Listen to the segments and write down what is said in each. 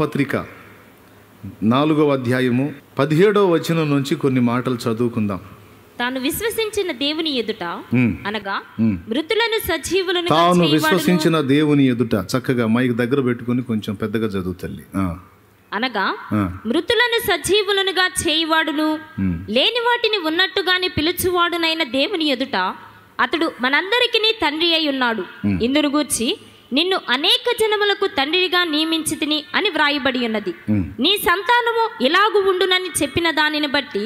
పత్రిక నాలుగవ అధ్యాయము పదిహేడవ వచనం నుంచి కొన్ని మాటలు చదువుకుందాం తాను విశ్వసించిన దేవుని ఎదుట అనగా మృతులను సజీవులను తాను విశ్వసించిన దేవుని ఎదుట చక్కగా మైకి దగ్గర పెట్టుకుని కొంచెం పెద్దగా చదువు తల్లి అనగా మృతులను సజీవులనుగా చేయివాడును లేని వాటిని ఉన్నట్టుగానే పిలుచువాడునైన దేవుని ఎదుట అతడు మనందరికీ తండ్రి అయి ఉన్నాడు ఇందును గూర్చి నిన్ను అనేక జనములకు తండ్రిగా నియమించి తిని అని వ్రాయబడి ఉన్నది నీ సంతానము ఇలాగు ఉండునని చెప్పిన దానిని బట్టి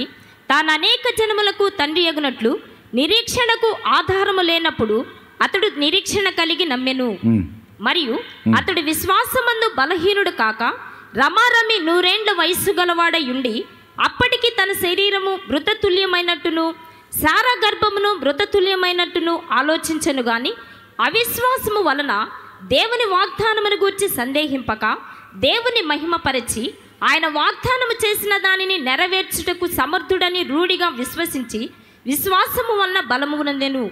తాను అనేక జనములకు తండ్రి ఎగునట్లు నిరీక్షణకు ఆధారము లేనప్పుడు అతడు నిరీక్షణ కలిగి నమ్మెను మరియు అతడు విశ్వాసమందు బలహీనుడు కాక రమారమి నూరేండ్ల వయస్సు గలవాడయుండి ఉండి అప్పటికి తన శరీరము మృతతుల్యమైనట్టును సారా గర్భమును మృతతుల్యమైనట్టును ఆలోచించను గాని అవిశ్వాసము వలన దేవుని వాగ్దానమును గురించి సందేహింపక దేవుని మహిమపరచి ఆయన వాగ్దానము చేసిన దానిని నెరవేర్చుటకు సమర్థుడని రూఢిగా విశ్వసించి విశ్వాసము వలన బలమునందెను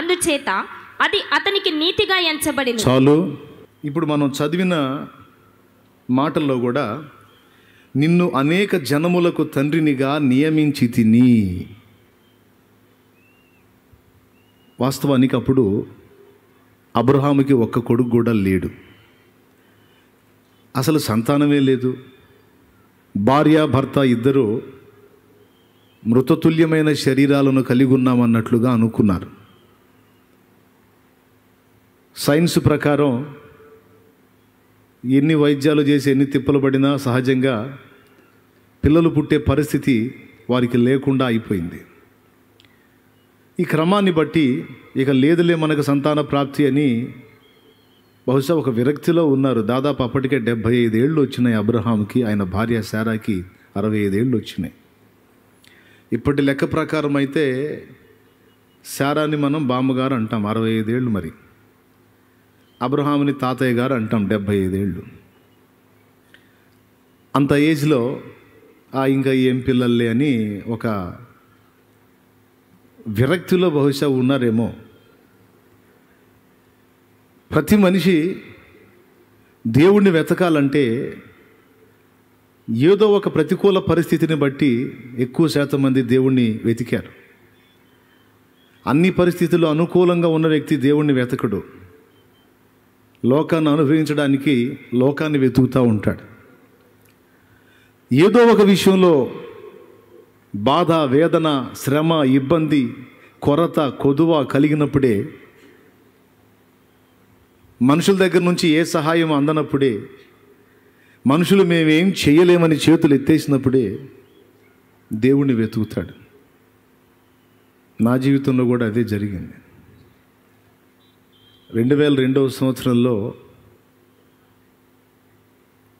అందుచేత అది అతనికి నీతిగా ఎంచబడి చాలు ఇప్పుడు మనం చదివిన మాటల్లో కూడా నిన్ను అనేక జనములకు తండ్రినిగా నియమించి తిని వాస్తవానికి అప్పుడు అబ్రహాముకి ఒక్క కొడుకు కూడా లేడు అసలు సంతానమే లేదు భార్య భర్త ఇద్దరు మృతతుల్యమైన శరీరాలను కలిగి ఉన్నామన్నట్లుగా అనుకున్నారు సైన్స్ ప్రకారం ఎన్ని వైద్యాలు చేసి ఎన్ని తిప్పలు పడినా సహజంగా పిల్లలు పుట్టే పరిస్థితి వారికి లేకుండా అయిపోయింది ఈ క్రమాన్ని బట్టి ఇక లేదులే మనకు సంతాన ప్రాప్తి అని బహుశా ఒక విరక్తిలో ఉన్నారు దాదాపు అప్పటికే డెబ్భై ఐదేళ్ళు వచ్చినాయి అబ్రహాంకి ఆయన భార్య శారాకి అరవై ఐదేళ్ళు వచ్చినాయి ఇప్పటి లెక్క ప్రకారం అయితే శారాని మనం బామ్మగారు అంటాం అరవై ఐదేళ్ళు మరి అబ్రహాముని తాతయ్య గారు అంటాం డెబ్భై ఐదేళ్ళు అంత ఏజ్లో ఇంకా ఏం పిల్లల్లే అని ఒక విరక్తిలో బహుశా ఉన్నారేమో ప్రతి మనిషి దేవుణ్ణి వెతకాలంటే ఏదో ఒక ప్రతికూల పరిస్థితిని బట్టి ఎక్కువ శాతం మంది దేవుణ్ణి వెతికారు అన్ని పరిస్థితుల్లో అనుకూలంగా ఉన్న వ్యక్తి దేవుణ్ణి వెతకడు లోకాన్ని అనుభవించడానికి లోకాన్ని వెతుకుతూ ఉంటాడు ఏదో ఒక విషయంలో బాధ వేదన శ్రమ ఇబ్బంది కొరత కొదువ కలిగినప్పుడే మనుషుల దగ్గర నుంచి ఏ సహాయం అందనప్పుడే మనుషులు మేమేం చేయలేమని చేతులు ఎత్తేసినప్పుడే దేవుణ్ణి వెతుకుతాడు నా జీవితంలో కూడా అదే జరిగింది రెండు వేల రెండవ సంవత్సరంలో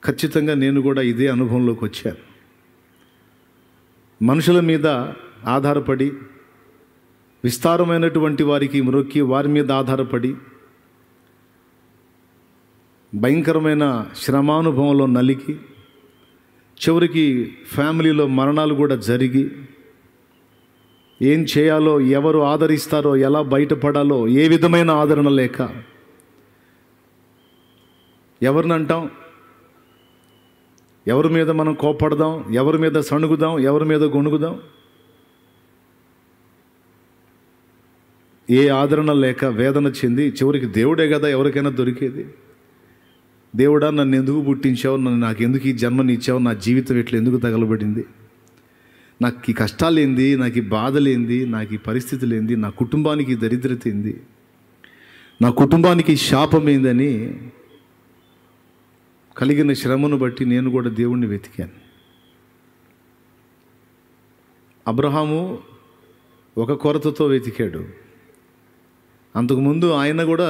ఖచ్చితంగా నేను కూడా ఇదే అనుభవంలోకి వచ్చాను మనుషుల మీద ఆధారపడి విస్తారమైనటువంటి వారికి మ్రొక్కి వారి మీద ఆధారపడి భయంకరమైన శ్రమానుభవంలో నలికి చివరికి ఫ్యామిలీలో మరణాలు కూడా జరిగి ఏం చేయాలో ఎవరు ఆదరిస్తారో ఎలా బయటపడాలో ఏ విధమైన ఆదరణ లేక ఎవరిని అంటాం ఎవరి మీద మనం కోపడదాం ఎవరి మీద సణుగుదాం ఎవరి మీద గొణుగుదాం ఏ ఆదరణ లేక వేదన చెంది చివరికి దేవుడే కదా ఎవరికైనా దొరికేది దేవుడా నన్ను ఎందుకు పుట్టించావు నన్ను నాకు ఎందుకు ఈ జన్మనిచ్చావు నా జీవితం ఇట్లా ఎందుకు తగలబడింది నాకు ఈ కష్టాలు ఏంది నాకు ఈ బాధలేంది నాకు ఈ ఏంది నా కుటుంబానికి దరిద్రత ఏంది నా కుటుంబానికి శాపం ఏందని కలిగిన శ్రమను బట్టి నేను కూడా దేవుణ్ణి వెతికాను అబ్రహాము ఒక కొరతతో వెతికాడు అంతకుముందు ఆయన కూడా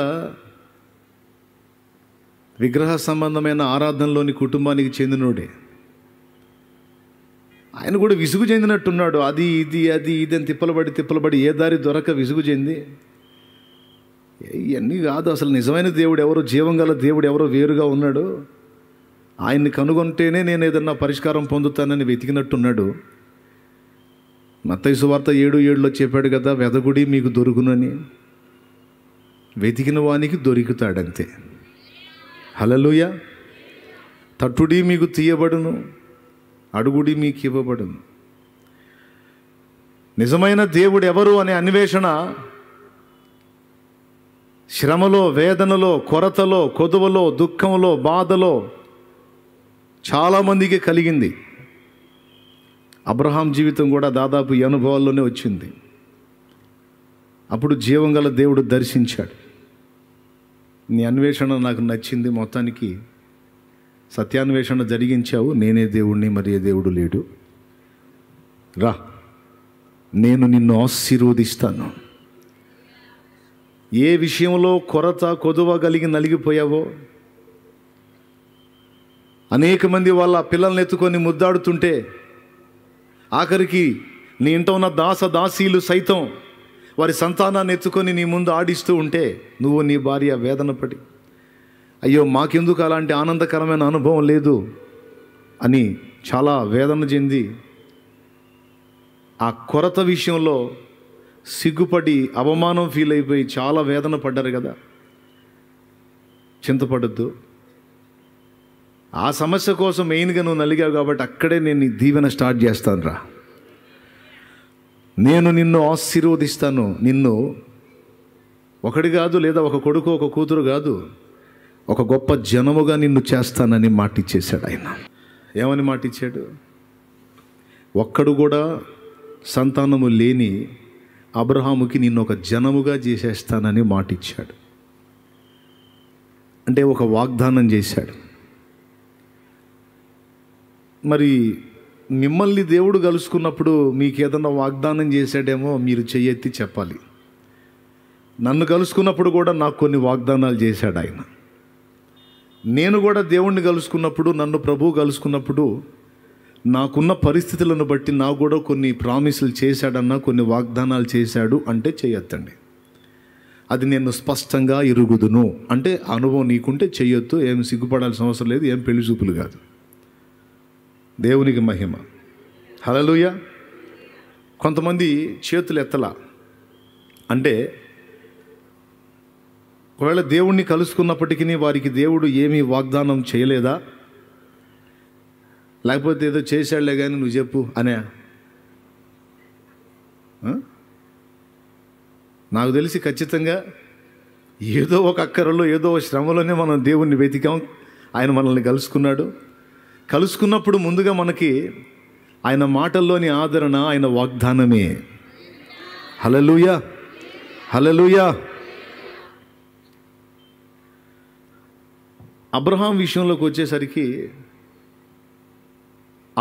విగ్రహ సంబంధమైన ఆరాధనలోని కుటుంబానికి చెందినోడే ఆయన కూడా విసుగు చెందినట్టున్నాడు అది ఇది అది ఇది అని తిప్పలబడి తిప్పలబడి ఏ దారి దొరక విసుగు చెంది ఇవన్నీ కాదు అసలు నిజమైన దేవుడు ఎవరో జీవం గల దేవుడు ఎవరో వేరుగా ఉన్నాడు ఆయన్ని కనుగొంటేనే నేను ఏదన్నా పరిష్కారం పొందుతానని వెతికినట్టున్నాడు మత్తయ్య సువార్త ఏడు ఏడులో చెప్పాడు కదా వెదగుడి మీకు దొరుకునని వెతికిన వానికి దొరికితాడంతే హలలుయ తట్టుడి మీకు తీయబడును అడుగుడి మీకు ఇవ్వబడును నిజమైన దేవుడు ఎవరు అనే అన్వేషణ శ్రమలో వేదనలో కొరతలో కొదువలో దుఃఖంలో బాధలో చాలామందికి కలిగింది అబ్రహాం జీవితం కూడా దాదాపు ఈ అనుభవాల్లోనే వచ్చింది అప్పుడు జీవం గల దేవుడు దర్శించాడు నీ అన్వేషణ నాకు నచ్చింది మొత్తానికి సత్యాన్వేషణ జరిగించావు నేనే దేవుణ్ణి మరే దేవుడు లేడు రా నేను నిన్ను ఆశీర్వదిస్తాను ఏ విషయంలో కొరత కొదువ కలిగి నలిగిపోయావో అనేక మంది వాళ్ళ పిల్లల్ని ఎత్తుకొని ముద్దాడుతుంటే ఆఖరికి నీ ఇంట ఉన్న దాస దాసీలు సైతం వారి సంతానాన్ని ఎత్తుకొని నీ ముందు ఆడిస్తూ ఉంటే నువ్వు నీ భార్య వేదన పడి అయ్యో మాకెందుకు అలాంటి ఆనందకరమైన అనుభవం లేదు అని చాలా వేదన చెంది ఆ కొరత విషయంలో సిగ్గుపడి అవమానం ఫీల్ అయిపోయి చాలా వేదన పడ్డారు కదా చింతపడద్దు ఆ సమస్య కోసం మెయిన్గా నువ్వు నలిగావు కాబట్టి అక్కడే నేను నీ దీవెన స్టార్ట్ చేస్తాను రా నేను నిన్ను ఆశీర్వదిస్తాను నిన్ను ఒకటి కాదు లేదా ఒక కొడుకు ఒక కూతురు కాదు ఒక గొప్ప జనముగా నిన్ను చేస్తానని మాటిచ్చేశాడు ఆయన ఏమని మాటిచ్చాడు ఒక్కడు కూడా సంతానము లేని అబ్రహాముకి నిన్ను ఒక జనముగా చేసేస్తానని మాటిచ్చాడు అంటే ఒక వాగ్దానం చేశాడు మరి మిమ్మల్ని దేవుడు కలుసుకున్నప్పుడు మీకు ఏదన్నా వాగ్దానం చేశాడేమో మీరు చెయ్యెత్తి చెప్పాలి నన్ను కలుసుకున్నప్పుడు కూడా నాకు కొన్ని వాగ్దానాలు చేశాడు ఆయన నేను కూడా దేవుణ్ణి కలుసుకున్నప్పుడు నన్ను ప్రభువు కలుసుకున్నప్పుడు నాకున్న పరిస్థితులను బట్టి నాకు కూడా కొన్ని ప్రామిసులు చేశాడన్నా కొన్ని వాగ్దానాలు చేశాడు అంటే చేయొద్దండి అది నేను స్పష్టంగా ఇరుగుదును అంటే అనుభవం నీకుంటే చేయొద్దు ఏం సిగ్గుపడాల్సిన అవసరం లేదు ఏం పెళ్లి చూపులు కాదు దేవునికి మహిమ హలలుయ కొంతమంది చేతులు ఎత్తల అంటే ఒకవేళ దేవుణ్ణి కలుసుకున్నప్పటికీ వారికి దేవుడు ఏమీ వాగ్దానం చేయలేదా లేకపోతే ఏదో చేశాడులే కానీ నువ్వు చెప్పు అనే నాకు తెలిసి ఖచ్చితంగా ఏదో ఒక అక్కరలో ఏదో శ్రమలోనే మనం దేవుణ్ణి వెతికాం ఆయన మనల్ని కలుసుకున్నాడు కలుసుకున్నప్పుడు ముందుగా మనకి ఆయన మాటల్లోని ఆదరణ ఆయన వాగ్దానమే హలలుయ హలలుయ అబ్రహాం విషయంలోకి వచ్చేసరికి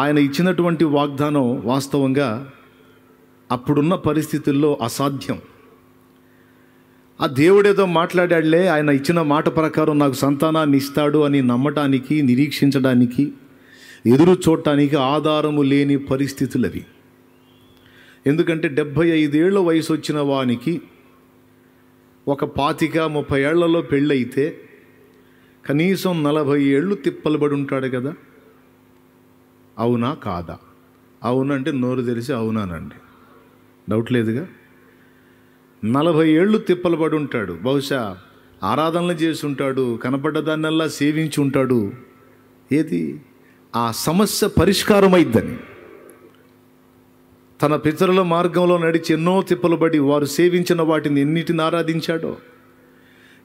ఆయన ఇచ్చినటువంటి వాగ్దానం వాస్తవంగా అప్పుడున్న పరిస్థితుల్లో అసాధ్యం ఆ దేవుడేదో మాట్లాడాడులే ఆయన ఇచ్చిన మాట ప్రకారం నాకు సంతానాన్ని ఇస్తాడు అని నమ్మటానికి నిరీక్షించడానికి ఎదురు చూడటానికి ఆధారము లేని పరిస్థితులు అవి ఎందుకంటే డెబ్భై ఐదేళ్ల వయసు వచ్చిన వానికి ఒక పాతిక ముప్పై ఏళ్లలో పెళ్ళైతే కనీసం నలభై ఏళ్ళు తిప్పలు పడి ఉంటాడు కదా అవునా కాదా అవునంటే నోరు తెలిసి అవునానండి డౌట్ లేదుగా నలభై ఏళ్ళు తిప్పలు పడి ఉంటాడు బహుశా ఆరాధనలు చేసి ఉంటాడు కనపడ్డదాన్నల్లా సేవించి ఉంటాడు ఏది ఆ సమస్య పరిష్కారమైద్దని తన పితరుల మార్గంలో నడిచి ఎన్నో తిప్పలుబడి వారు సేవించిన వాటిని ఎన్నిటిని ఆరాధించాడో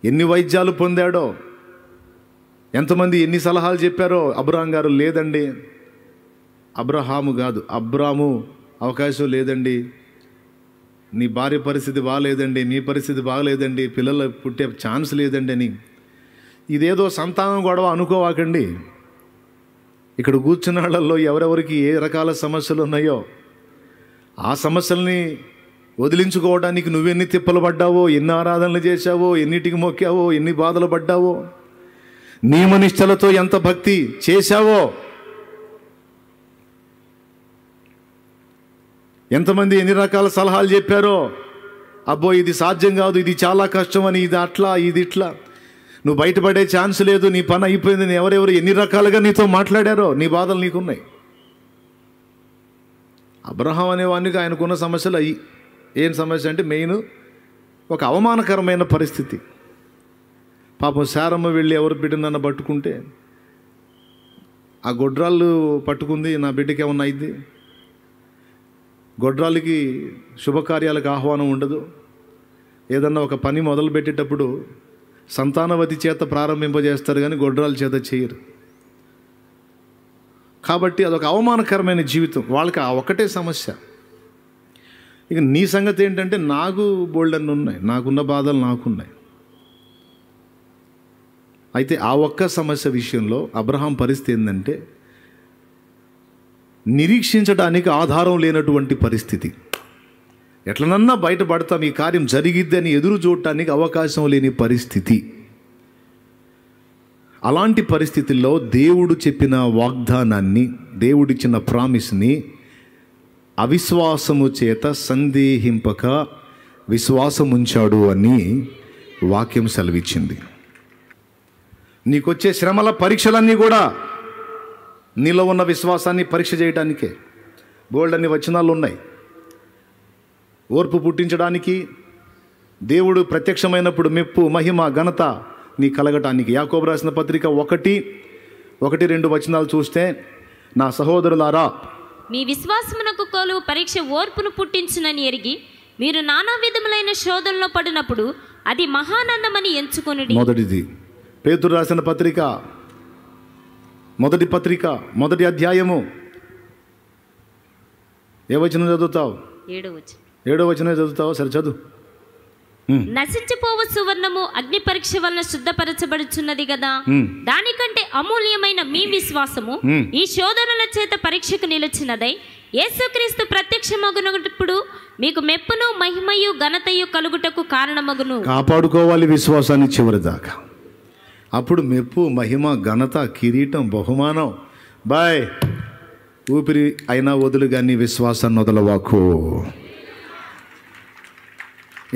ఎన్ని వైద్యాలు పొందాడో ఎంతమంది ఎన్ని సలహాలు చెప్పారో అబ్రహాం గారు లేదండి అబ్రహాము కాదు అబ్రాము అవకాశం లేదండి నీ భార్య పరిస్థితి బాగాలేదండి నీ పరిస్థితి బాగలేదండి పిల్లలు పుట్టే ఛాన్స్ లేదండి అని ఇదేదో సంతానం గొడవ అనుకోవాకండి ఇక్కడ కూర్చున్న వాళ్ళల్లో ఎవరెవరికి ఏ రకాల సమస్యలు ఉన్నాయో ఆ సమస్యల్ని వదిలించుకోవడానికి నువ్వెన్ని తిప్పలు పడ్డావో ఎన్ని ఆరాధనలు చేశావో ఎన్నిటికి మొక్కావో ఎన్ని బాధలు పడ్డావో నియమనిష్టలతో ఎంత భక్తి చేశావో ఎంతమంది ఎన్ని రకాల సలహాలు చెప్పారో అబ్బో ఇది సాధ్యం కాదు ఇది చాలా కష్టం అని ఇది అట్లా ఇది ఇట్లా నువ్వు బయటపడే ఛాన్స్ లేదు నీ పని అయిపోయింది ఎవరెవరు ఎన్ని రకాలుగా నీతో మాట్లాడారో నీ బాధలు నీకున్నాయి అబ్రహం అనేవానికి ఆయనకున్న సమస్యలు అయ్యి ఏం సమస్య అంటే మెయిన్ ఒక అవమానకరమైన పరిస్థితి పాపం శారమ్మ వెళ్ళి ఎవరు బిడ్డనన్న పట్టుకుంటే ఆ గొడ్రాళ్ళు పట్టుకుంది నా బిడ్డకి ఏమన్నా అయింది గొడ్రాలకి శుభకార్యాలకు ఆహ్వానం ఉండదు ఏదన్నా ఒక పని మొదలుపెట్టేటప్పుడు సంతానవతి చేత ప్రారంభింపజేస్తారు కానీ గొడ్రాల చేత చేయరు కాబట్టి అదొక అవమానకరమైన జీవితం వాళ్ళకి ఆ ఒకటే సమస్య ఇక నీ సంగతి ఏంటంటే నాకు బోల్డన్ ఉన్నాయి నాకున్న బాధలు నాకున్నాయి అయితే ఆ ఒక్క సమస్య విషయంలో అబ్రహాం పరిస్థితి ఏంటంటే నిరీక్షించడానికి ఆధారం లేనటువంటి పరిస్థితి ఎట్లనన్నా బయటపడతాం ఈ కార్యం జరిగిద్ది అని ఎదురు చూడటానికి అవకాశం లేని పరిస్థితి అలాంటి పరిస్థితుల్లో దేవుడు చెప్పిన వాగ్దానాన్ని దేవుడిచ్చిన ప్రామిస్ని అవిశ్వాసము చేత సందేహింపక విశ్వాసముంచాడు అని వాక్యం సెలవిచ్చింది నీకొచ్చే శ్రమల పరీక్షలన్నీ కూడా నీలో ఉన్న విశ్వాసాన్ని పరీక్ష చేయడానికే గోల్డ్ అన్ని వచనాలు ఉన్నాయి ఓర్పు పుట్టించడానికి దేవుడు ప్రత్యక్షమైనప్పుడు మెప్పు మహిమ ఘనత నీ కలగటానికి యాకోబు రాసిన పత్రిక ఒకటి ఒకటి రెండు వచనాలు చూస్తే నా సహోదరులారా మీ విశ్వాసమునకు కోలు పరీక్ష ఓర్పును పుట్టించునని ఎరిగి మీరు నానా విధములైన శోధనలో పడినప్పుడు అది మహానందమని ఎంచుకుని మొదటిది పేతురు రాసిన పత్రిక మొదటి పత్రిక మొదటి అధ్యాయము ఏ వచనం చదువుతావు ఏడవచనం ఏడో వచనం చదువుతావో సరే చదువు నశించిపోవ సువర్ణము అగ్ని పరీక్ష వలన శుద్ధపరచబడుచున్నది కదా దానికంటే అమూల్యమైన మీ విశ్వాసము ఈ శోధనల చేత పరీక్షకు నిలిచినదై యేసుక్రీస్తు మగునప్పుడు మీకు మెప్పును మహిమయు ఘనతయు కలుగుటకు కారణమగును కాపాడుకోవాలి విశ్వాసాన్ని చివరిదాకా అప్పుడు మెప్పు మహిమ ఘనత కిరీటం బహుమానం బాయ్ ఊపిరి అయినా వదులు కానీ విశ్వాసాన్ని వదలవాకు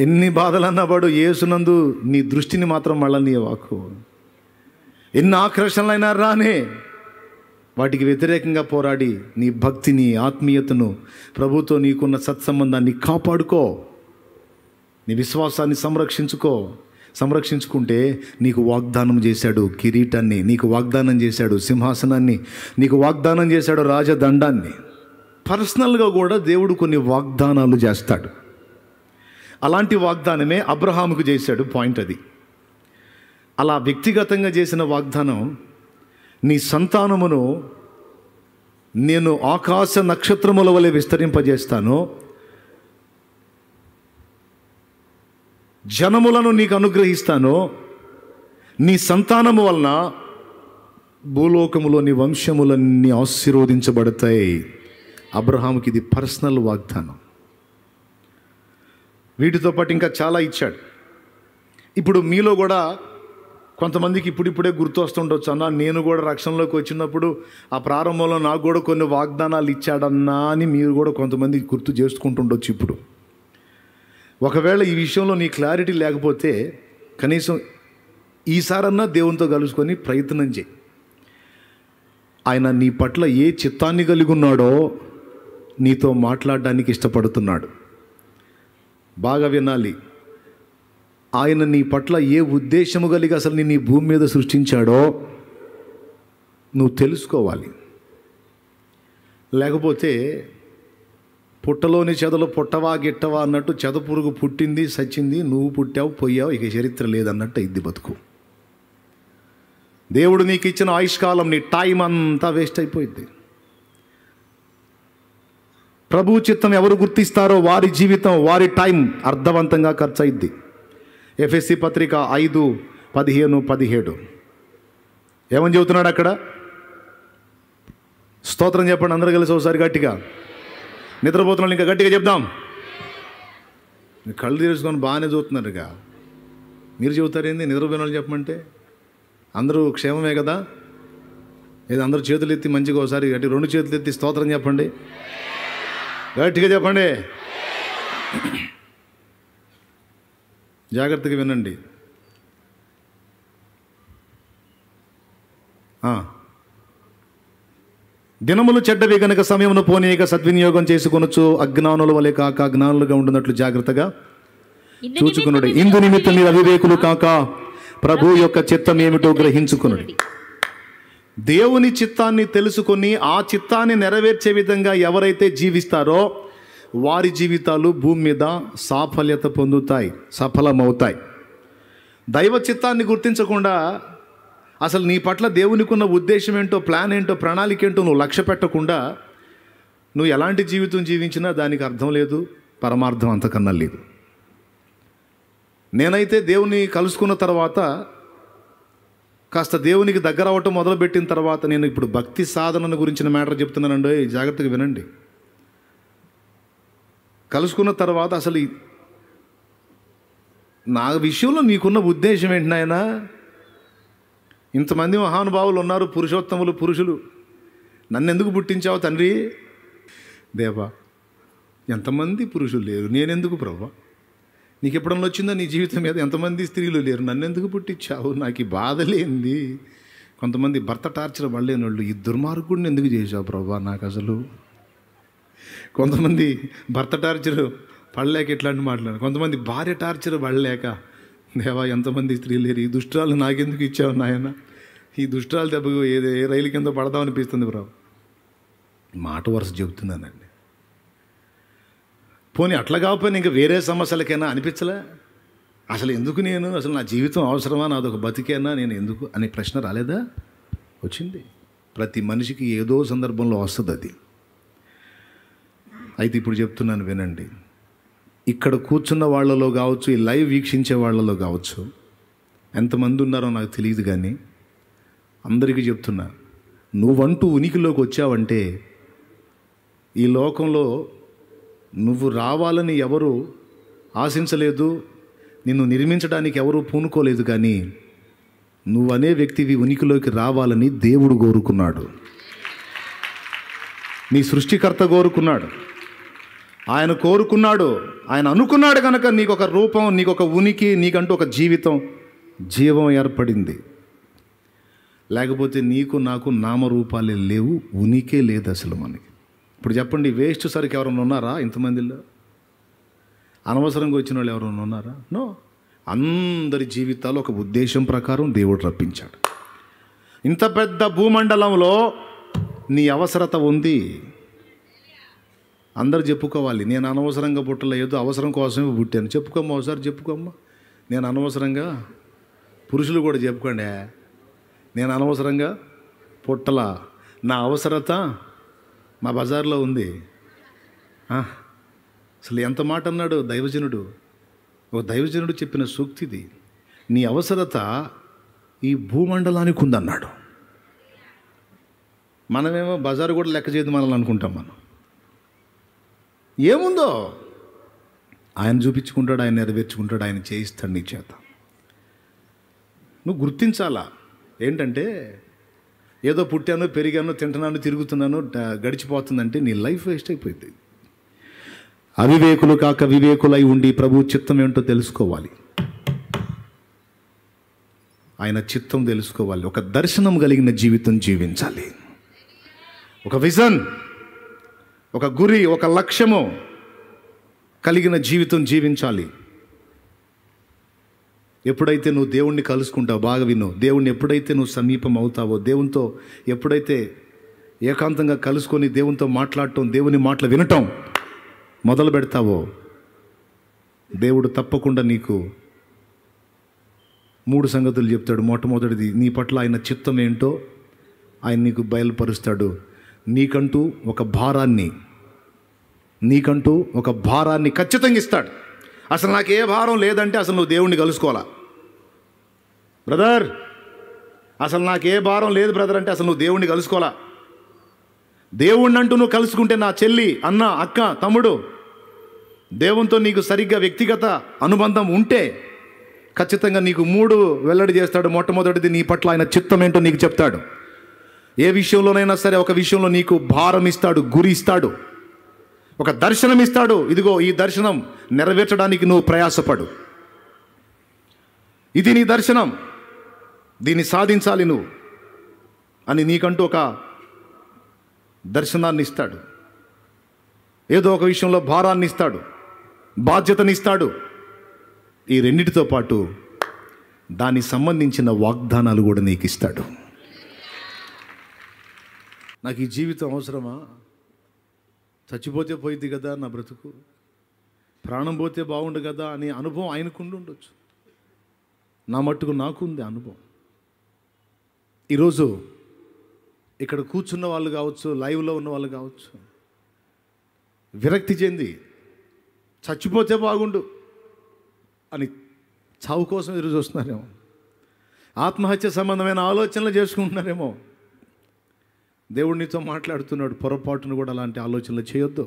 ఎన్ని బాధలు అన్నవాడు ఏసునందు నీ దృష్టిని మాత్రం మళ్ళనీయవాకు ఎన్ని ఆకర్షణలైనా రానే వాటికి వ్యతిరేకంగా పోరాడి నీ భక్తిని ఆత్మీయతను ప్రభుతో నీకున్న సత్సంబంధాన్ని కాపాడుకో నీ విశ్వాసాన్ని సంరక్షించుకో సంరక్షించుకుంటే నీకు వాగ్దానం చేశాడు కిరీటాన్ని నీకు వాగ్దానం చేశాడు సింహాసనాన్ని నీకు వాగ్దానం చేశాడు రాజదండాన్ని పర్సనల్గా కూడా దేవుడు కొన్ని వాగ్దానాలు చేస్తాడు అలాంటి వాగ్దానమే అబ్రహాముకు చేశాడు పాయింట్ అది అలా వ్యక్తిగతంగా చేసిన వాగ్దానం నీ సంతానమును నేను ఆకాశ నక్షత్రముల వలె విస్తరింపజేస్తాను జనములను నీకు అనుగ్రహిస్తాను నీ సంతానము వలన భూలోకములోని వంశములన్నీ ఆశీర్వదించబడతాయి అబ్రహాముకి ఇది పర్సనల్ వాగ్దానం వీటితో పాటు ఇంకా చాలా ఇచ్చాడు ఇప్పుడు మీలో కూడా కొంతమందికి ఇప్పుడిప్పుడే గుర్తు వస్తుండొచ్చు అన్న నేను కూడా రక్షణలోకి వచ్చినప్పుడు ఆ ప్రారంభంలో నాకు కూడా కొన్ని వాగ్దానాలు ఇచ్చాడన్నా అని మీరు కూడా కొంతమంది గుర్తు చేసుకుంటుండొచ్చు ఇప్పుడు ఒకవేళ ఈ విషయంలో నీ క్లారిటీ లేకపోతే కనీసం ఈసారన్నా దేవునితో కలుసుకొని ప్రయత్నం చేయి ఆయన నీ పట్ల ఏ చిత్తాన్ని కలిగి ఉన్నాడో నీతో మాట్లాడడానికి ఇష్టపడుతున్నాడు బాగా వినాలి ఆయన నీ పట్ల ఏ ఉద్దేశము కలిగి అసలు నేను ఈ భూమి మీద సృష్టించాడో నువ్వు తెలుసుకోవాలి లేకపోతే పుట్టలోని చెదలు పుట్టవా గిట్టవా అన్నట్టు చెద పురుగు పుట్టింది సచ్చింది నువ్వు పుట్టావు పోయావు ఇక చరిత్ర లేదన్నట్టు ఇది బతుకు దేవుడు నీకు ఇచ్చిన ఆయుష్కాలం నీ టైం అంతా వేస్ట్ అయిపోయింది ప్రభు చిత్తం ఎవరు గుర్తిస్తారో వారి జీవితం వారి టైం అర్థవంతంగా ఖర్చు అయింది ఎఫ్ఎస్సి పత్రిక ఐదు పదిహేను పదిహేడు ఏమని చెబుతున్నాడు అక్కడ స్తోత్రం చెప్పండి అందరూ కలిసి ఒకసారి గట్టిగా నిద్రపోతున్నాడు ఇంకా గట్టిగా చెప్దాం కళ్ళు తీర్చుకొని బాగానే చూస్తున్నారు ఇక మీరు చెబుతారేంది నిద్రపోయిన చెప్పమంటే అందరూ క్షేమమే కదా ఏదో అందరూ చేతులు ఎత్తి మంచిగా ఒకసారి గట్టి రెండు చేతులు ఎత్తి స్తోత్రం చెప్పండి గట్టిగా చెప్పండి జాగ్రత్తగా వినండి దినములు చెడ్డవి గనక సమయమును పోనీయక సద్వినియోగం చేసుకొనొచ్చు అజ్ఞానుల వలె కాక అజ్ఞానులుగా ఉండినట్లు జాగ్రత్తగా చూచుకున్నాడు ఇందు నిమిత్తం మీరు అవివేకులు కాక ప్రభు యొక్క చిత్తం ఏమిటో గ్రహించుకున్నాడు దేవుని చిత్తాన్ని తెలుసుకొని ఆ చిత్తాన్ని నెరవేర్చే విధంగా ఎవరైతే జీవిస్తారో వారి జీవితాలు భూమి మీద సాఫల్యత పొందుతాయి సఫలమవుతాయి దైవ చిత్తాన్ని గుర్తించకుండా అసలు నీ పట్ల దేవునికి ఉన్న ఉద్దేశం ఏంటో ప్లాన్ ఏంటో ప్రణాళిక ఏంటో నువ్వు లక్ష్య పెట్టకుండా నువ్వు ఎలాంటి జీవితం జీవించినా దానికి అర్థం లేదు పరమార్థం అంతకన్నా లేదు నేనైతే దేవుని కలుసుకున్న తర్వాత కాస్త దేవునికి దగ్గర అవటం మొదలుపెట్టిన తర్వాత నేను ఇప్పుడు భక్తి సాధనను గురించిన మ్యాటర్ చెప్తున్నానండి జాగ్రత్తగా వినండి కలుసుకున్న తర్వాత అసలు నా విషయంలో నీకున్న ఉద్దేశం ఏంటి నాయన ఇంతమంది మహానుభావులు ఉన్నారు పురుషోత్తములు పురుషులు నన్ను ఎందుకు పుట్టించావు తండ్రి దేవా ఎంతమంది పురుషులు లేరు నేనెందుకు ప్రభా నీకు ఎప్పుడన్నా వచ్చిందో నీ జీవితం మీద ఎంతమంది స్త్రీలు లేరు నన్ను ఎందుకు పుట్టించావు నాకు ఈ బాధ లేనిది కొంతమంది భర్త టార్చర్ పడలేని వాళ్ళు ఈ దుర్మార్గుడిని ఎందుకు చేశావు ప్రభా నాకు అసలు కొంతమంది భర్త టార్చర్ పడలేక ఇట్లాంటి మాట్లాడు కొంతమంది భార్య టార్చర్ పడలేక దేవా ఎంతమంది స్త్రీలు లేరు ఈ దుష్టాలు నాకెందుకు ఇచ్చావు నాయన ఈ దుష్టాలు దెబ్బకు ఏదే రైలు కింద పడదామనిపిస్తుంది ప్రభు మాట వరుస చెబుతున్నానండి పోనీ అట్లా కాకపోయినా ఇంకా వేరే సమస్యలకైనా అనిపించలే అసలు ఎందుకు నేను అసలు నా జీవితం అవసరమా ఒక బతికేనా నేను ఎందుకు అనే ప్రశ్న రాలేదా వచ్చింది ప్రతి మనిషికి ఏదో సందర్భంలో వస్తుంది అది అయితే ఇప్పుడు చెప్తున్నాను వినండి ఇక్కడ కూర్చున్న వాళ్ళలో కావచ్చు ఈ లైవ్ వీక్షించే వాళ్ళలో కావచ్చు ఎంతమంది ఉన్నారో నాకు తెలియదు కానీ అందరికీ చెప్తున్నా నువ్వంటూ ఉనికిలోకి వచ్చావంటే ఈ లోకంలో నువ్వు రావాలని ఎవరు ఆశించలేదు నిన్ను నిర్మించడానికి ఎవరూ పూనుకోలేదు కానీ నువ్వు అనే వ్యక్తివి ఉనికిలోకి రావాలని దేవుడు కోరుకున్నాడు నీ సృష్టికర్త కోరుకున్నాడు ఆయన కోరుకున్నాడు ఆయన అనుకున్నాడు కనుక నీకు ఒక రూపం నీకు ఒక ఉనికి నీకంటూ ఒక జీవితం జీవం ఏర్పడింది లేకపోతే నీకు నాకు నామరూపాలే లేవు ఉనికే లేదు అసలు మనకి ఇప్పుడు చెప్పండి వేస్ట్ సరికి ఎవరైనా ఉన్నారా ఇంతమందిలో అనవసరంగా వచ్చిన వాళ్ళు ఎవరైనా ఉన్నారా నో అందరి జీవితాలు ఒక ఉద్దేశం ప్రకారం దేవుడు రప్పించాడు ఇంత పెద్ద భూమండలంలో నీ అవసరత ఉంది అందరు చెప్పుకోవాలి నేను అనవసరంగా పుట్టలేదు అవసరం కోసమే పుట్టాను చెప్పుకోమ్మా ఒకసారి చెప్పుకోమ్మా నేను అనవసరంగా పురుషులు కూడా చెప్పుకోండి నేను అనవసరంగా పుట్టలా నా అవసరత మా బజార్లో ఉంది అసలు ఎంత మాట అన్నాడు దైవజనుడు ఒక దైవజనుడు చెప్పిన సూక్తిది నీ అవసరత ఈ భూమండలానికి ఉందన్నాడు మనమేమో బజారు కూడా లెక్క చేయదు మనల్ని అనుకుంటాం మనం ఏముందో ఆయన చూపించుకుంటాడు ఆయన నెరవేర్చుకుంటాడు ఆయన చేయిస్తాడు నీ చేత నువ్వు గుర్తించాలా ఏంటంటే ఏదో పుట్టాను పెరిగాను తింటున్నాను తిరుగుతున్నాను గడిచిపోతుందంటే నీ లైఫ్ వేస్ట్ అయిపోయింది అవివేకులు కాక వివేకులై ఉండి ప్రభు చిత్తం ఏంటో తెలుసుకోవాలి ఆయన చిత్తం తెలుసుకోవాలి ఒక దర్శనం కలిగిన జీవితం జీవించాలి ఒక విజన్ ఒక గురి ఒక లక్ష్యము కలిగిన జీవితం జీవించాలి ఎప్పుడైతే నువ్వు దేవుణ్ణి కలుసుకుంటావు బాగా విను దేవుణ్ణి ఎప్పుడైతే నువ్వు సమీపం అవుతావో దేవునితో ఎప్పుడైతే ఏకాంతంగా కలుసుకొని దేవునితో మాట్లాడటం దేవుని మాటలు వినటం మొదలు పెడతావో దేవుడు తప్పకుండా నీకు మూడు సంగతులు చెప్తాడు మొట్టమొదటిది నీ పట్ల ఆయన చిత్తం ఏంటో ఆయన నీకు బయలుపరుస్తాడు నీకంటూ ఒక భారాన్ని నీకంటూ ఒక భారాన్ని ఖచ్చితంగా ఇస్తాడు అసలు నాకు ఏ భారం లేదంటే అసలు నువ్వు దేవుణ్ణి కలుసుకోవాలా బ్రదర్ అసలు నాకు ఏ భారం లేదు బ్రదర్ అంటే అసలు నువ్వు దేవుణ్ణి కలుసుకోవాలా దేవుణ్ణి అంటూ నువ్వు కలుసుకుంటే నా చెల్లి అన్న అక్క తమ్ముడు దేవునితో నీకు సరిగ్గా వ్యక్తిగత అనుబంధం ఉంటే ఖచ్చితంగా నీకు మూడు వెల్లడి చేస్తాడు మొట్టమొదటిది నీ పట్ల ఆయన చిత్తం ఏంటో నీకు చెప్తాడు ఏ విషయంలోనైనా సరే ఒక విషయంలో నీకు భారం ఇస్తాడు గురి ఇస్తాడు ఒక దర్శనం ఇస్తాడు ఇదిగో ఈ దర్శనం నెరవేర్చడానికి నువ్వు ప్రయాసపడు ఇది నీ దర్శనం దీన్ని సాధించాలి నువ్వు అని నీకంటూ ఒక దర్శనాన్ని ఇస్తాడు ఏదో ఒక విషయంలో భారాన్ని ఇస్తాడు బాధ్యతని ఇస్తాడు ఈ రెండింటితో పాటు దానికి సంబంధించిన వాగ్దానాలు కూడా నీకు ఇస్తాడు నాకు ఈ జీవితం అవసరమా చచ్చిపోతే పోయింది కదా నా బ్రతుకు ప్రాణం పోతే బాగుండు కదా అనే అనుభవం ఆయనకుండి ఉండొచ్చు నా మట్టుకు నాకు ఉంది అనుభవం ఈరోజు ఇక్కడ కూర్చున్న వాళ్ళు కావచ్చు లైవ్లో ఉన్న వాళ్ళు కావచ్చు విరక్తి చెంది చచ్చిపోతే బాగుండు అని చావు కోసం ఎదురు చూస్తున్నారేమో ఆత్మహత్య సంబంధమైన ఆలోచనలు చేసుకుంటున్నారేమో దేవుడినితో మాట్లాడుతున్నాడు పొరపాటును కూడా అలాంటి ఆలోచనలు చేయొద్దు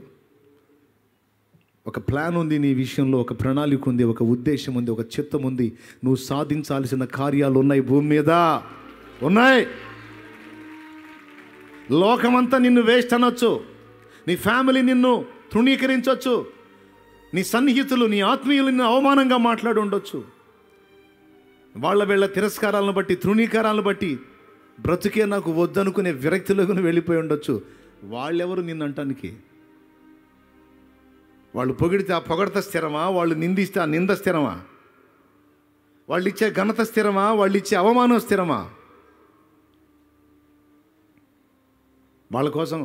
ఒక ప్లాన్ ఉంది నీ విషయంలో ఒక ప్రణాళిక ఉంది ఒక ఉద్దేశం ఉంది ఒక చిత్తం ఉంది నువ్వు సాధించాల్సిన కార్యాలు ఉన్నాయి భూమి మీద ఉన్నాయి లోకమంతా నిన్ను వేస్ట్ అనొచ్చు నీ ఫ్యామిలీ నిన్ను తృణీకరించవచ్చు నీ సన్నిహితులు నీ ఆత్మీయులు నిన్ను అవమానంగా మాట్లాడి ఉండొచ్చు వాళ్ళ వీళ్ళ తిరస్కారాలను బట్టి తృణీకారాలను బట్టి బ్రతుకే నాకు వద్దనుకునే విరక్తిలోకి వెళ్ళిపోయి ఉండొచ్చు వాళ్ళెవరు నిన్ను అంటానికి వాళ్ళు పొగిడితే ఆ పొగడత స్థిరమా వాళ్ళు నిందిస్తే ఆ నింద స్థిరమా వాళ్ళు ఇచ్చే ఘనత స్థిరమా వాళ్ళు ఇచ్చే అవమానం స్థిరమా వాళ్ళ కోసం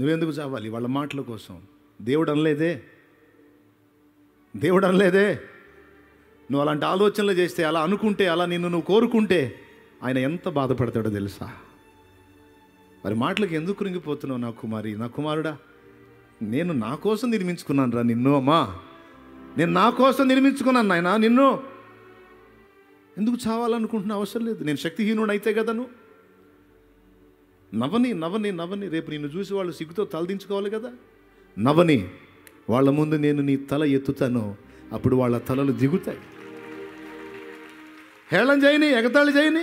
నువ్వెందుకు చావాలి వాళ్ళ మాటల కోసం దేవుడు అనలేదే దేవుడు అనలేదే నువ్వు అలాంటి ఆలోచనలు చేస్తే అలా అనుకుంటే అలా నిన్ను నువ్వు కోరుకుంటే ఆయన ఎంత బాధపడతాడో తెలుసా మరి మాటలకు ఎందుకు కృంగిపోతున్నావు నా కుమారి నా కుమారుడా నేను నా కోసం నిర్మించుకున్నాను రా నిన్ను అమ్మా నేను నా కోసం నిర్మించుకున్నాను నాయన నిన్ను ఎందుకు చావాలనుకుంటున్న అవసరం లేదు నేను శక్తిహీనుడు అయితే కదా నువ్వు నవని నవని నవని రేపు నిన్ను చూసి వాళ్ళు సిగ్గుతో తలదించుకోవాలి కదా నవని వాళ్ళ ముందు నేను నీ తల ఎత్తుతాను అప్పుడు వాళ్ళ తలలు దిగుతాయి హేళం చేయని ఎగతాళి చేయని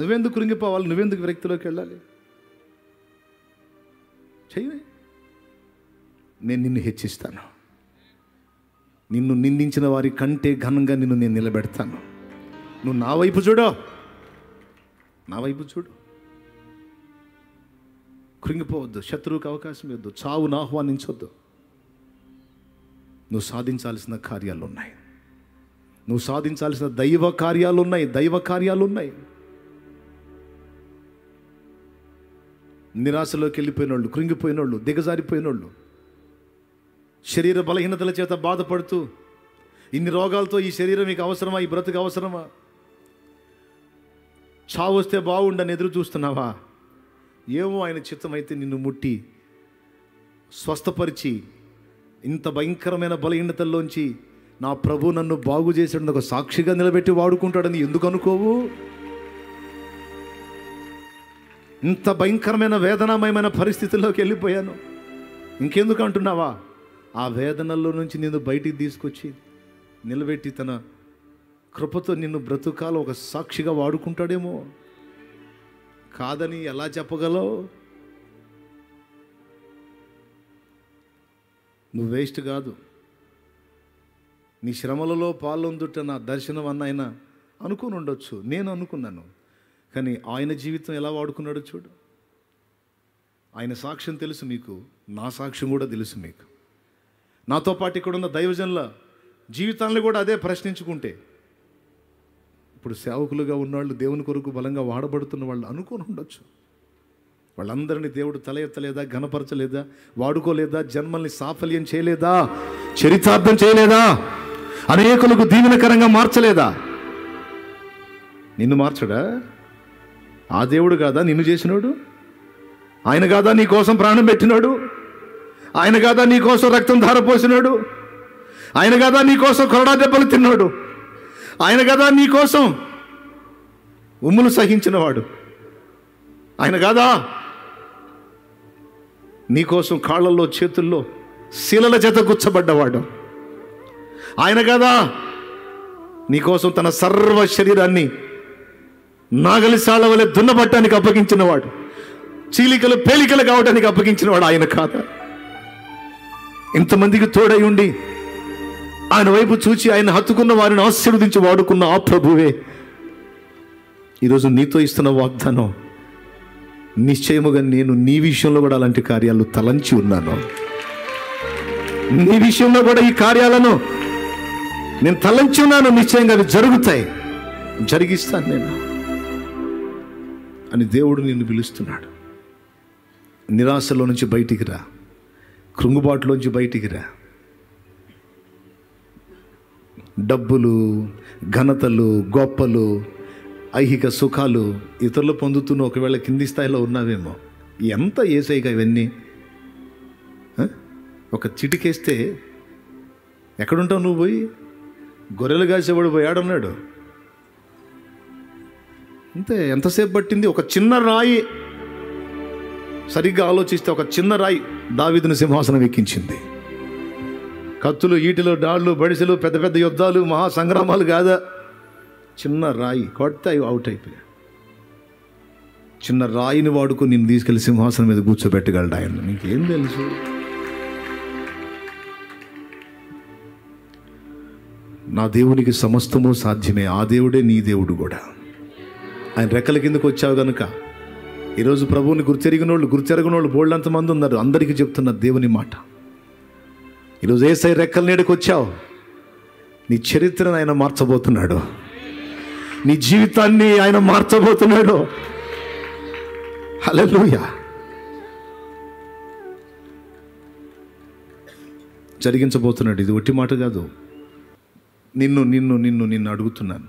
నువ్వెందుకు కృంగిపోవాలి నువ్వెందుకు విరక్తిలోకి వెళ్ళాలి చెయ్యి నేను నిన్ను హెచ్చిస్తాను నిన్ను నిందించిన వారి కంటే ఘనంగా నిన్ను నేను నిలబెడతాను నువ్వు నా వైపు చూడు నా వైపు చూడు కృంగిపోవద్దు శత్రువుకి అవకాశం ఇవ్వద్దు చావును ఆహ్వానించొద్దు నువ్వు సాధించాల్సిన కార్యాలు ఉన్నాయి నువ్వు సాధించాల్సిన దైవ కార్యాలు ఉన్నాయి దైవ కార్యాలు ఉన్నాయి నిరాశలోకి వెళ్ళిపోయిన వాళ్ళు కృంగిపోయిన వాళ్ళు దిగజారిపోయిన వాళ్ళు శరీర బలహీనతల చేత బాధపడుతూ ఇన్ని రోగాలతో ఈ శరీరం మీకు అవసరమా ఈ బ్రతుకు అవసరమా చావు వస్తే బాగుండని ఎదురు చూస్తున్నావా ఏమో ఆయన చిత్తమైతే నిన్ను ముట్టి స్వస్థపరిచి ఇంత భయంకరమైన బలహీనతల్లోంచి నా ప్రభు నన్ను బాగు చేసాడు ఒక సాక్షిగా నిలబెట్టి వాడుకుంటాడని ఎందుకు అనుకోవు ఇంత భయంకరమైన వేదనామయమైన పరిస్థితుల్లోకి వెళ్ళిపోయాను ఇంకెందుకు అంటున్నావా ఆ వేదనల్లో నుంచి నేను బయటికి తీసుకొచ్చి నిలబెట్టి తన కృపతో నిన్ను బ్రతుకాలు ఒక సాక్షిగా వాడుకుంటాడేమో కాదని ఎలా చెప్పగలవు నువ్వు వేస్ట్ కాదు నీ శ్రమలలో పాల్గొందుట నా దర్శనం అన్నైనా అనుకుని ఉండొచ్చు నేను అనుకున్నాను కానీ ఆయన జీవితం ఎలా వాడుకున్నాడో చూడు ఆయన సాక్ష్యం తెలుసు మీకు నా సాక్ష్యం కూడా తెలుసు మీకు నాతో పాటు ఇక్కడ ఉన్న దైవజనుల జీవితాన్ని కూడా అదే ప్రశ్నించుకుంటే ఇప్పుడు సేవకులుగా ఉన్నవాళ్ళు దేవుని కొరకు బలంగా వాడబడుతున్న వాళ్ళు అనుకుని ఉండొచ్చు వాళ్ళందరినీ దేవుడు తల ఎత్తలేదా ఘనపరచలేదా వాడుకోలేదా జన్మల్ని సాఫల్యం చేయలేదా చరితార్థం చేయలేదా అనేకులకు దీవెనకరంగా మార్చలేదా నిన్ను మార్చడా ఆ దేవుడు కాదా నిన్ను చేసినాడు ఆయన కాదా నీ కోసం ప్రాణం పెట్టినాడు ఆయన కాదా నీ కోసం రక్తం ధార పోసినాడు ఆయన కాదా నీ కోసం కొరడా దెబ్బలు తిన్నాడు ఆయన కదా నీ కోసం ఉమ్ములు సహించినవాడు ఆయన కాదా నీకోసం కాళ్ళల్లో చేతుల్లో శిలల చేత గుచ్చబడ్డవాడు ఆయన కదా నీకోసం తన సర్వ శరీరాన్ని నాగలిశాల వలె దున్నబట్టానికి అప్పగించినవాడు చీలికలు పేలికలు కావడానికి అప్పగించినవాడు ఆయన కాద ఇంతమందికి తోడై ఉండి ఆయన వైపు చూచి ఆయన హత్తుకున్న వారిని ఆశీర్వదించి వాడుకున్న ఆ ప్రభువే ఈరోజు నీతో ఇస్తున్న వాగ్దానం నిశ్చయముగా నేను నీ విషయంలో కూడా అలాంటి కార్యాలు తలంచి ఉన్నాను నీ విషయంలో కూడా ఈ కార్యాలను నేను తలంచి ఉన్నాను నిశ్చయంగా అవి జరుగుతాయి జరిగిస్తాను నేను అని దేవుడు నిన్ను పిలుస్తున్నాడు నిరాశలో నుంచి బయటికి రా కృంగుబాటులోంచి బయటికి రా డబ్బులు ఘనతలు గొప్పలు ఐహిక సుఖాలు ఇతరులు పొందుతున్న ఒకవేళ కింది స్థాయిలో ఉన్నావేమో ఎంత ఏసైగా ఇవన్నీ ఒక చిటికేస్తే ఎక్కడుంటావు నువ్వు పోయి గొర్రెలు కాసేవాడు పోయాడన్నాడు అంతే ఎంతసేపు పట్టింది ఒక చిన్న రాయి సరిగ్గా ఆలోచిస్తే ఒక చిన్న రాయి దావిదును సింహాసనం ఎక్కించింది కత్తులు ఈటిలో డాళ్ళు బడిసెలు పెద్ద పెద్ద యుద్ధాలు మహాసంగ్రామాలు కాదా చిన్న రాయి కొడితే అవి అవుట్ అయిపోయా చిన్న రాయిని వాడుకుని నేను తీసుకెళ్లి సింహాసనం మీద కూర్చోబెట్టగలడు ఆయన నీకేం తెలుసు నా దేవునికి సమస్తము సాధ్యమే ఆ దేవుడే నీ దేవుడు కూడా ఆయన రెక్కల కిందకు వచ్చావు కనుక ఈరోజు ప్రభువుని గుర్తెరిగిన వాళ్ళు గుర్తెరగిన వాళ్ళు బోళ్ళంతమంది ఉన్నారు అందరికీ చెప్తున్న దేవుని మాట ఈరోజు ఏసై రెక్కల నీడకు వచ్చావు నీ చరిత్రను ఆయన మార్చబోతున్నాడు నీ జీవితాన్ని ఆయన మార్చబోతున్నాడు హలలుయ జరిగించబోతున్నాడు ఇది ఒట్టి మాట కాదు నిన్ను నిన్ను నిన్ను నిన్ను అడుగుతున్నాను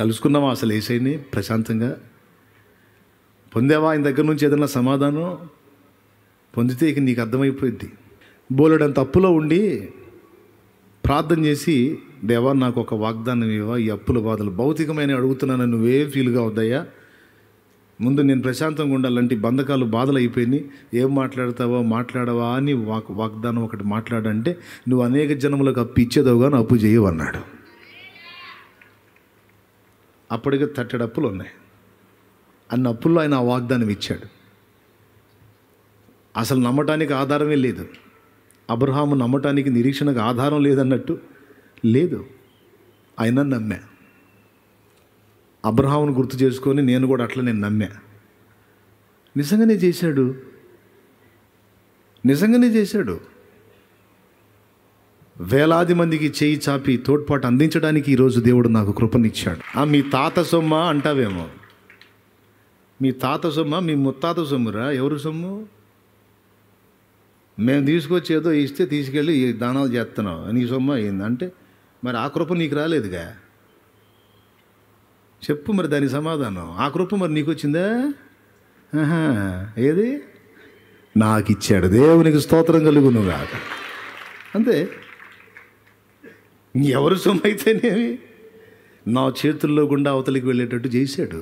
కలుసుకున్నావా అసలు ఏసైని ప్రశాంతంగా పొందావా ఆయన దగ్గర నుంచి ఏదైనా సమాధానం పొందితే ఇక నీకు అర్థమైపోయింది బోలెడంత అప్పులో ఉండి ప్రార్థన చేసి దేవా నాకు ఒక వాగ్దానం ఇవ్వా ఈ అప్పుల బాధలు భౌతికమైన అడుగుతున్నాను నువ్వే ఫీల్గా వద్దయ్యా ముందు నేను ప్రశాంతంగా ఉండాలంటే బంధకాలు బాధలు అయిపోయినాయి ఏం మాట్లాడతావో మాట్లాడవా అని వాగ్దానం ఒకటి మాట్లాడంటే నువ్వు అనేక జనములకు అప్పు ఇచ్చేదవుగా అప్పు చేయవన్నాడు అప్పటికి థర్టీ అప్పులు ఉన్నాయి అన్న అప్పుల్లో ఆయన వాగ్దానం ఇచ్చాడు అసలు నమ్మటానికి ఆధారమే లేదు అబ్రహాము నమ్మటానికి నిరీక్షణకు ఆధారం లేదన్నట్టు లేదు ఆయన నమ్మా అబ్రహామును గుర్తు చేసుకొని నేను కూడా అట్లా నేను నమ్మా నిజంగానే చేశాడు నిజంగానే చేశాడు వేలాది మందికి చేయి చాపి తోడ్పాటు అందించడానికి ఈరోజు దేవుడు నాకు కృపనిచ్చాడు ఆ మీ తాత సొమ్మ అంటావేమో మీ తాత సొమ్మ మీ ముత్తాత సొమ్మురా ఎవరు సొమ్ము మేము తీసుకొచ్చి ఏదో ఇస్తే తీసుకెళ్ళి దానాలు చేస్తున్నాం నీ సొమ్మ అయింది అంటే మరి ఆ కృప నీకు రాలేదుగా చెప్పు మరి దాని సమాధానం ఆ కృప మరి నీకు వచ్చిందా ఏది నాకు ఇచ్చాడు దేవునికి స్తోత్రం కలుగును కాక అంతే ఎవరు సొమ్మైతేనేమి నా చేతుల్లో గుండా అవతలికి వెళ్ళేటట్టు చేశాడు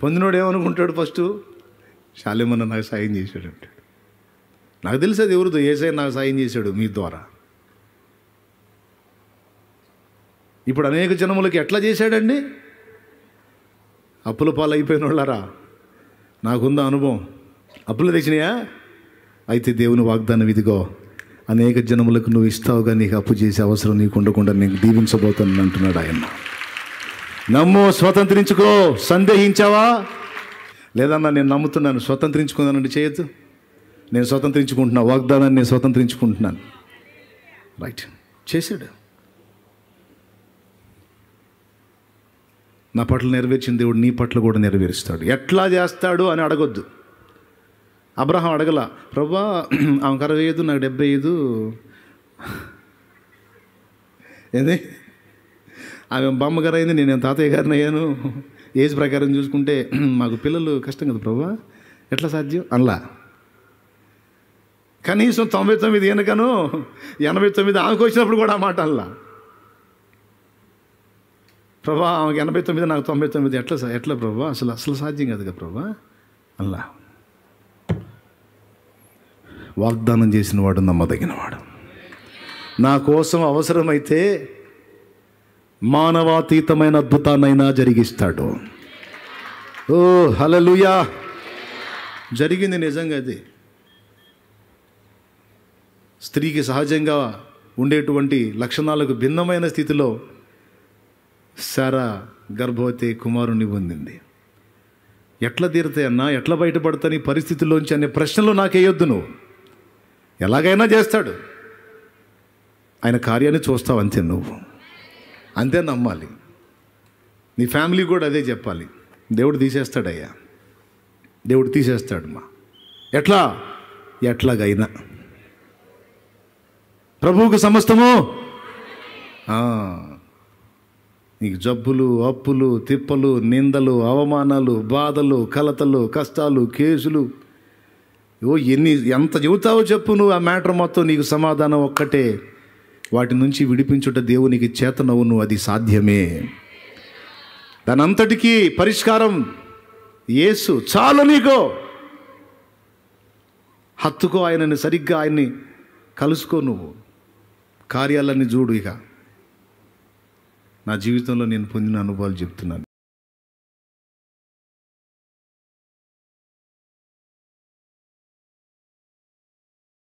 పొందినోడు ఏమనుకుంటాడు ఫస్ట్ శాలిమన్న నాకు సాయం చేశాడు అంటాడు నాకు తెలిసి అది ఎవరితో ఏసై నాకు సాయం చేశాడు మీ ద్వారా ఇప్పుడు అనేక జనములకి ఎట్లా చేశాడండి అప్పుల పాలు అయిపోయిన వాళ్ళరా నాకుందా అనుభవం అప్పులు తెచ్చినాయా అయితే దేవుని వాగ్దానం ఇదిగో అనేక జనములకు నువ్వు ఇస్తావుగా నీకు అప్పు చేసే అవసరం నీకు ఉండకుండా నీకు దీవించబోతానని అంటున్నాడు ఆయన నమ్ము స్వతంత్రించుకో సందేహించావా లేదన్నా నేను నమ్ముతున్నాను స్వతంత్రించుకుందానండి చేయొద్దు నేను స్వతంత్రించుకుంటున్నా వాగ్దానాన్ని నేను స్వతంత్రించుకుంటున్నాను రైట్ చేశాడు నా పట్ల నెరవేర్చిన దేవుడు నీ పట్ల కూడా నెరవేరుస్తాడు ఎట్లా చేస్తాడు అని అడగొద్దు అబ్రహం అడగల ప్రభా ఆమెకు అరవై ఐదు నాకు డెబ్బై ఐదు ఏంది ఆమె బామ్మ గారు అయింది నేను తాతయ్య గారిని అయ్యాను ఏజ్ ప్రకారం చూసుకుంటే మాకు పిల్లలు కష్టం కదా ప్రభా ఎట్లా సాధ్యం అనలా కనీసం తొంభై తొమ్మిది వెనుకను ఎనభై తొమ్మిది ఆమెకు వచ్చినప్పుడు కూడా ఆ మాట అనలా ప్రభా ఆమెకు ఎనభై తొమ్మిది నాకు తొంభై తొమ్మిది ఎట్లా ఎట్లా ప్రభా అసలు అసలు సాధ్యం కదా ప్రభా అల్లా వాగ్దానం చేసిన వాడు నమ్మదగినవాడు నా కోసం అవసరమైతే మానవాతీతమైన అద్భుతాన్నైనా జరిగిస్తాడు ఓ హలలుయా జరిగింది నిజంగా అది స్త్రీకి సహజంగా ఉండేటువంటి లక్షణాలకు భిన్నమైన స్థితిలో సారా గర్భవతి కుమారుణ్ణి పొందింది ఎట్లా తీరుతాయన్నా ఎట్లా బయటపడతాని పరిస్థితుల్లోంచి అనే ప్రశ్నలు నాకేయొద్దు నువ్వు ఎలాగైనా చేస్తాడు ఆయన కార్యాన్ని చూస్తావు అంతే నువ్వు అంతే నమ్మాలి నీ ఫ్యామిలీ కూడా అదే చెప్పాలి దేవుడు తీసేస్తాడయ్యా దేవుడు తీసేస్తాడు మా ఎట్లా ఎట్లాగైనా ప్రభువుకు సమస్తము నీకు జబ్బులు అప్పులు తిప్పలు నిందలు అవమానాలు బాధలు కలతలు కష్టాలు కేసులు ఓ ఎన్ని ఎంత చెబుతావో చెప్పు నువ్వు ఆ మ్యాటర్ మొత్తం నీకు సమాధానం ఒక్కటే వాటి నుంచి విడిపించుట దేవునికి నువ్వు అది సాధ్యమే దానంతటికీ పరిష్కారం యేసు చాలు నీకో హత్తుకో ఆయనని సరిగ్గా ఆయన్ని కలుసుకో నువ్వు కార్యాలన్నీ చూడు ఇక నా జీవితంలో నేను పొందిన అనుభవాలు చెప్తున్నాను